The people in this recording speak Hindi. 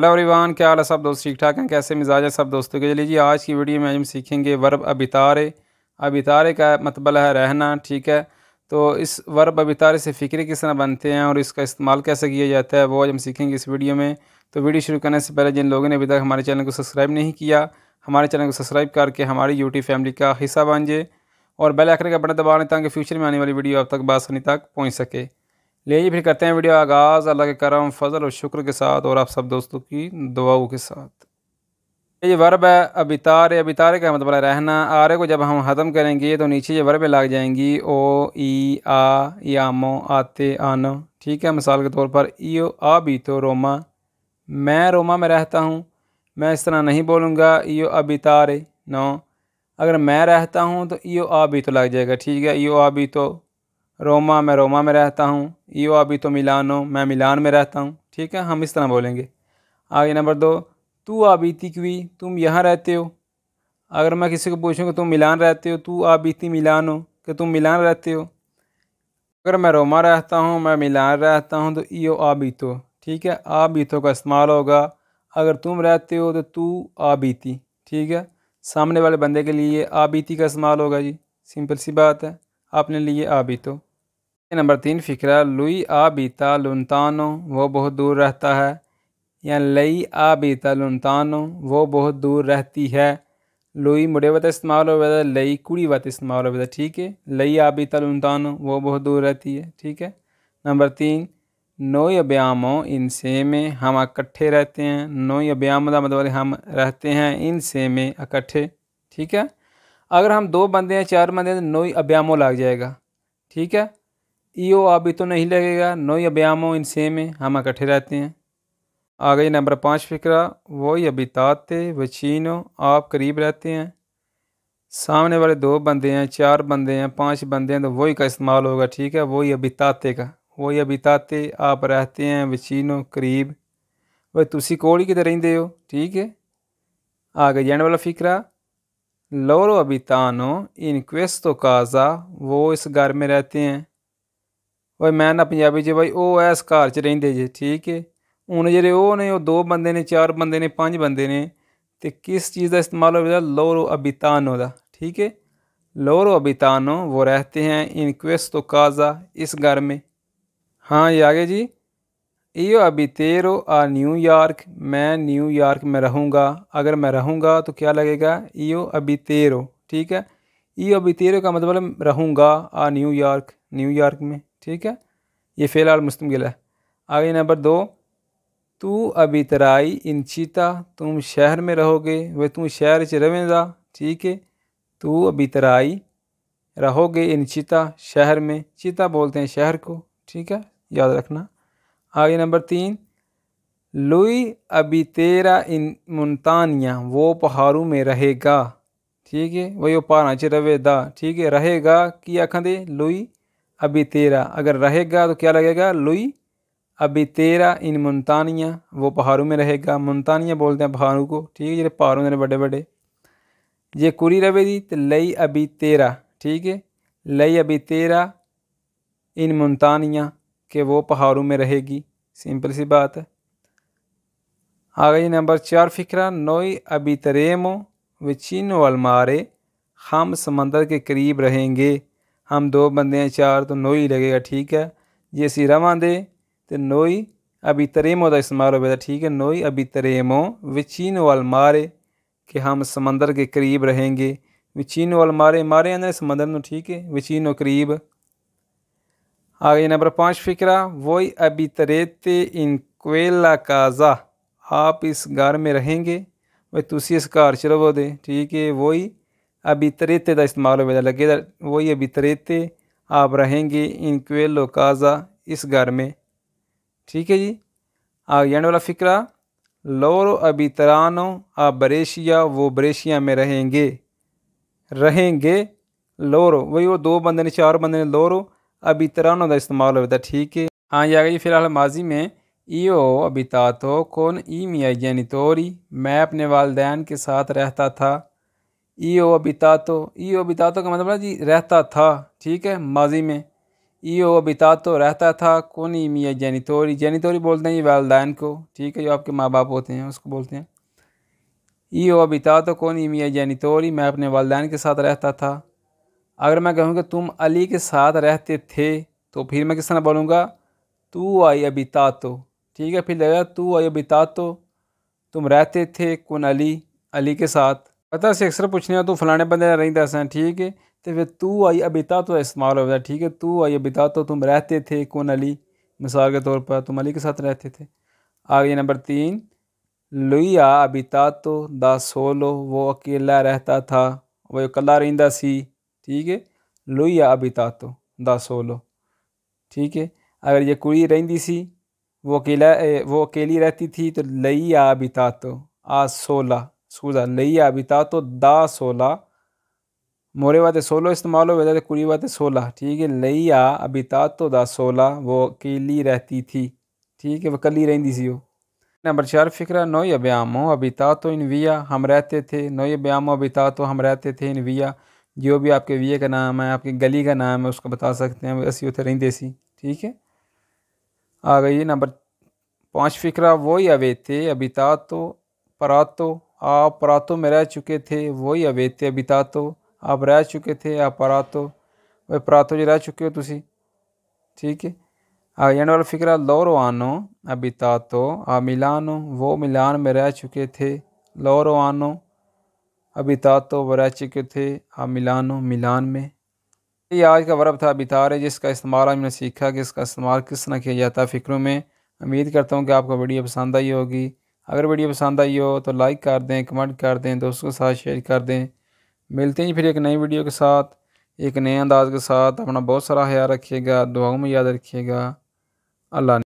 हेलो एवरीवान क्या हाल है सब दोस्त ठीक ठाक हैं कैसे मिजाज है सब दोस्तों के चलिए जी आज की वीडियो में हम सीखेंगे वर्ब अबितारे अबितारे का मतबल है रहना ठीक है तो इस वर्ब अबितारे से फ़िक्रे किस तरह बनते हैं और इसका इस्तेमाल कैसे किया जाता है वो आज हम सीखेंगे इस वीडियो में तो वीडियो शुरू करने से पहले जिन लोगों ने अभी तक हमारे चैनल को सब्सक्राइब नहीं किया हमारे चैनल को सब्सक्राइब करके हमारी यूट्यूब फैमिली का हिस्सा बन जाए और बेल आकर का बटन दबा लें ताकि फ्यूचर में आने वाली वीडियो अब तक बासानी तक पहुँच सके ले जी फिर करते हैं वीडियो आगाज़ अल्लाह के करम फ़जल और शुक्र के साथ और आप सब दोस्तों की दुआओं के साथ ये वर्ब है अभी तारे का मतलब रहना आरे को जब हम हतम करेंगे तो नीचे ये वर्बें लग जाएंगी ओ ई आ यामो आते आनो ठीक है मिसाल के तौर पर ई आ बी तो रोमा मैं रोमा में रहता हूँ मैं इस तरह नहीं बोलूँगा यो अबितारे नो अगर मैं रहता हूँ तो यो आ बी तो लग जाएगा ठीक है यो आ बी तो रोमा मैं रोमा में रहता हूँ यो अभी तो मिलानो मैं मिलान में रहता हूँ ठीक है हम इस तरह बोलेंगे आगे नंबर दो तू आबीती क्यों तुम यहाँ रहते हो अगर मैं किसी को पूछूँ कि तुम मिलान रहते हो तू आबीती मिलान हो कि तुम मिलान रहते हो अगर मैं रोमा रहता हूँ मैं मिलान रहता हूँ तो यो आबीतो ठीक है तो का इस्तेमाल होगा अगर तुम रहते हो तो तू आबीती ठीक है सामने वाले बंदे के लिए आबीती का इस्तेमाल होगा जी सिंपल सी बात है आपने लिए तो नंबर तीन फ़िक्रा लुई आ बीता लुनतानो वो बहुत दूर रहता है या लई आ बीता लुनतानो वो बहुत दूर रहती है लुई मुड़े वत इस्तेमाल हो है लई कुड़ी वत इस्तेमाल हो वजह ठीक है लई आ बीता लुनतानो वो बहुत दूर रहती है ठीक है नंबर तीन नो ब्यामो इनसे में हम इकट्ठे रहते हैं नो अब्याम का मतलब हम रहते हैं से में इकट्ठे ठीक है अगर हम दो बंदे हैं चार बंदे हैं तो नोई अब्यामो लग जाएगा ठीक है ईओ अभी तो नहीं लगेगा नो ही अभ्यामो इन सेम है हम इकट्ठे रहते हैं आ गई नंबर पाँच फिक्रा वो ही अभी ताते वचीनो आप करीब रहते हैं सामने वाले दो बंदे हैं चार बंदे हैं पांच बंदे हैं तो वही का इस्तेमाल होगा ठीक है वही अभी ताते का वही अभी ताते आप रहते हैं वचीनो करीब भाई तुसी कोड़ी ही तरह दे हो ठीक है आ गई जाने वाला फिक्रा लोरो अभी तानो इन क्वेस्तो काजा वो इस घर में रहते हैं भाई मैं ना पंजाबी 'ਚ भाई ਉਹ घर ਘਰ 'ਚ ਰਹਿੰਦੇ ਜੇ ਠੀਕ ਹੈ ਹੁਣ ਜਿਹੜੇ ਉਹ ਨੇ ਉਹ ਦੋ ਬੰਦੇ ਨੇ ਚਾਰ ਬੰਦੇ ਨੇ ਪੰਜ किस चीज़ का इस्तेमाल हो जाए लोरो अबितानो का ठीक है लोरो अबितानो वो रहते हैं इन तो काजा इस घर में हाँ ये आगे जी यो अबितेरो आ न्यूयॉर्क मैं न्यूयॉर्क में रहूँगा अगर मैं रहूँगा तो क्या लगेगा यो अबितेरो ठीक है यो अबितेरो का मतलब रहूँगा आ न्यूयॉर्क न्यूयॉर्क में ठीक है ये फ़ेल और है आगे नंबर दो तू अभी तराई इन चीता तुम शहर में रहोगे वे तू शहर च रवेंदा ठीक है तू अभी तराई रहोगे इन चीता शहर में चीता बोलते हैं शहर को ठीक है याद रखना आगे नंबर तीन लुई अभी तेरा इन मुनतानिया वो पहाड़ों में रहेगा ठीक है वही वो पाना च रवेदा ठीक है रहेगा कि दे लुई अभी तेरा अगर रहेगा तो क्या लगेगा लुई अभी तेरा इन मुनतानिया वो पहाड़ों में रहेगा मुनतानिया बोलते हैं पहाड़ों को ठीक है जो पहाड़ों ने बड़े बड़े ये रवे रवेदी तो लई अभी तेरा ठीक है लई अभी तेरा इन मुनतानिया के वो पहाड़ों में रहेगी सिंपल सी बात है आ गई नंबर चार फिक्रा नोई अभी तरेमो व चीन वाल मारे हम समंदर के करीब रहेंगे हम दो बंदे हैं चार तो नौ लगेगा ठीक है जे असी रवे तो नोई अभी तरेमो का इस्तेमाल होगा ठीक है नोई अभी तरेमो विचीन वाल मारे कि हम समंदर के करीब रहेंगे विचीन वाल मारे मारे आने समंदर ठीक है विचीन करीब आ आगे नंबर पाँच फिक्रा वही अभी तरेते इनक्वेला काजा आप इस घर में रहेंगे भाई तुम इस घर च रवो दे ठीक है वही अभी तरीते का इस्तेमाल हो लगे वही अभी तरीते आप रहेंगे इन क्वेलो काजा इस घर में ठीक है जी आ आने वाला फ़िक्रा लोरो अभी तरानो आप बरेशिया वो बरेशिया में रहेंगे रहेंगे लोरो वही वो दो बंदे ने चार बंदे ने लोरो अभी तरानो का इस्तेमाल होता ठीक है हाँ जी आगे जी फिलहाल माजी में यो अभी तातो कौन ई मिया यानी तोरी मैं अपने वालदेन के साथ रहता था ई ओ तो ई ओ बितातो का मतलब जी रहता था ठीक है माजी में ई ओ तो रहता था कौन ई मिया जैनी जैनितोरी बोलते हैं ये वालदान को ठीक है जो आपके माँ बाप होते हैं उसको बोलते हैं ई ओ कौन ई मिया तोरी मैं अपने वालदान के साथ रहता था अगर मैं कहूँ कि तुम अली के साथ रहते थे तो फिर मैं किस तरह बोलूँगा तू आई तो ठीक है फिर लगेगा तू आई तो तुम रहते थे कौन अली अली के साथ पता से अक्सर पूछने तू फलाने बंदे रही दस ठीक है तो फिर तू आई अबिता तो इस्तेमाल हो गया ठीक है तू आई अबिता तो तुम रहते थे कौन अली मिसाल के तौर पर तुम अली के साथ रहते थे आ गया नंबर तीन लुइया अबिता तो दा सोलो वो अकेला रहता था वो अकेला रहा सी ठीक है लुईया अबिता तो दा सोलो ठीक है अगर ये कुड़ी रही सी वो अकेला वो अकेली रहती थी तो लई आ अबिता तो आ सोला scusa, तो दा सोला मोरे वाते सोलह इस्तेमाल हो जाते वाते सोलह ठीक है अभी ता तो दा सोलह तो तो वो अकेली रहती थी ठीक है वो कली रहती सी वो नंबर चार फिक्रा नोय अब्यामो अबिता तो इन विया हम रहते थे नोय अभी ता तो हम रहते थे इन विया जो भी आपके विये का नाम है आपकी गली का नाम है उसको बता सकते हैं असी उतर रही देसी ठीक है आ गई नंबर पाँच फिक्रा वो ही अवे थे ता तो परातो तो, आप परातों में रह चुके थे वही अवेत्य तो आप रह चुके थे आप परातो वह परातो जी रह चुके हो तुम ठीक है यानी वाला फिक्र लोरो आनो तो आ मिलानो वो मिलान में रह चुके थे लोरो आनो तो वह रह चुके थे आ मिलानो मिलान में ये आज का वर्ब था बिता है जिसका इस्तेमाल हमने सीखा कि इसका इस्तेमाल किस तरह किया जाता है फ़िक्रों में उम्मीद करता हूँ कि आपको वीडियो पसंद आई होगी अगर वीडियो पसंद आई हो तो लाइक कर दें कमेंट कर दें दोस्तों के साथ शेयर कर दें मिलते हैं फिर एक नई वीडियो के साथ एक नए अंदाज के साथ अपना बहुत सारा ख्याल रखिएगा दुआओं में याद रखिएगा अल्लाह